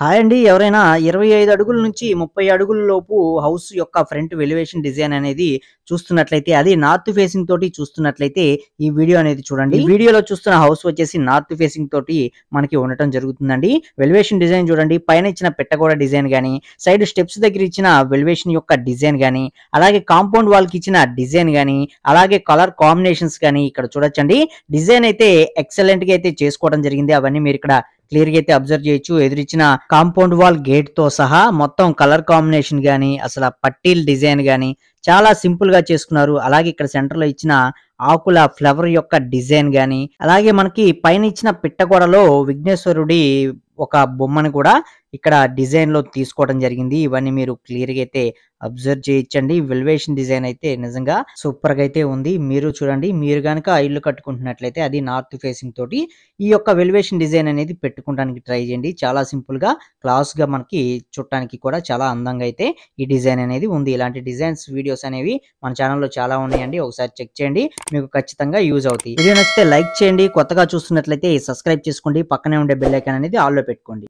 hi అండి ఎవరైనా ఇరవై ఐదు అడుగుల నుంచి ముప్పై అడుగుల లోపు హౌస్ యొక్క ఫ్రంట్ వెలివేషన్ డిజైన్ అనేది చూస్తున్నట్లయితే అది నార్త్ ఫేసింగ్ తోటి చూస్తున్నట్లయితే ఈ వీడియో అనేది చూడండి ఈ వీడియోలో చూస్తున్న హౌస్ వచ్చేసి నార్త్ ఫేసింగ్ తోటి మనకి ఉండటం జరుగుతుందండి వెలివేషన్ డిజైన్ చూడండి పైన ఇచ్చిన పెట్టగోడ డిజైన్ కానీ సైడ్ స్టెప్స్ దగ్గర ఇచ్చిన వెలివేషన్ యొక్క డిజైన్ కానీ అలాగే కాంపౌండ్ వాల్ కి ఇచ్చిన డిజైన్ కానీ అలాగే కలర్ కాంబినేషన్స్ కానీ ఇక్కడ చూడొచ్చండి డిజైన్ అయితే ఎక్సలెంట్ గా అయితే చేసుకోవడం జరిగింది అవన్నీ మీరు ఇక్కడ క్లియర్ గా అయితే అబ్జర్వ్ చేయొచ్చు ఎదురిచ్చిన కాంపౌండ్ వాల్ గేట్ తో సహా మొత్తం కలర్ కాంబినేషన్ గానీ అసలు పట్టీల్ డిజైన్ గానీ చాలా సింపుల్ గా చేసుకున్నారు అలాగే ఇక్కడ సెంటర్ లో ఇచ్చిన ఆకుల ఫ్లవర్ యొక్క డిజైన్ గానీ అలాగే మనకి పైన ఇచ్చిన పిట్టగోడలో విఘ్నేశ్వరుడి ఒక బొమ్మను కూడా ఇక్కడ డిజైన్లో తీసుకోవడం జరిగింది ఇవన్నీ మీరు క్లియర్గా అయితే అబ్జర్వ్ చేయించండి వెల్వేషన్ డిజైన్ అయితే నిజంగా సూపర్గా అయితే ఉంది మీరు చూడండి మీరు కనుక ఇల్లు కట్టుకుంటున్నట్లయితే అది నార్త్ ఫేసింగ్ తోటి ఈ యొక్క వెల్వేషన్ డిజైన్ అనేది పెట్టుకోవడానికి ట్రై చేయండి చాలా సింపుల్గా క్లాస్గా మనకి చూడటానికి కూడా చాలా అందంగా అయితే ఈ డిజైన్ అనేది ఉంది ఇలాంటి డిజైన్స్ వీడియోస్ అనేవి మన ఛానల్లో చాలా ఉన్నాయండి ఒకసారి చెక్ చేయండి మీకు ఖచ్చితంగా యూజ్ అవుతాయి వీడియో నచ్చితే లైక్ చేయండి కొత్తగా చూస్తున్నట్లయితే సబ్స్క్రైబ్ చేసుకోండి పక్కనే ఉండే బెల్ ఐకాన్ అనేది ఆల్లో పెట్టుకోండి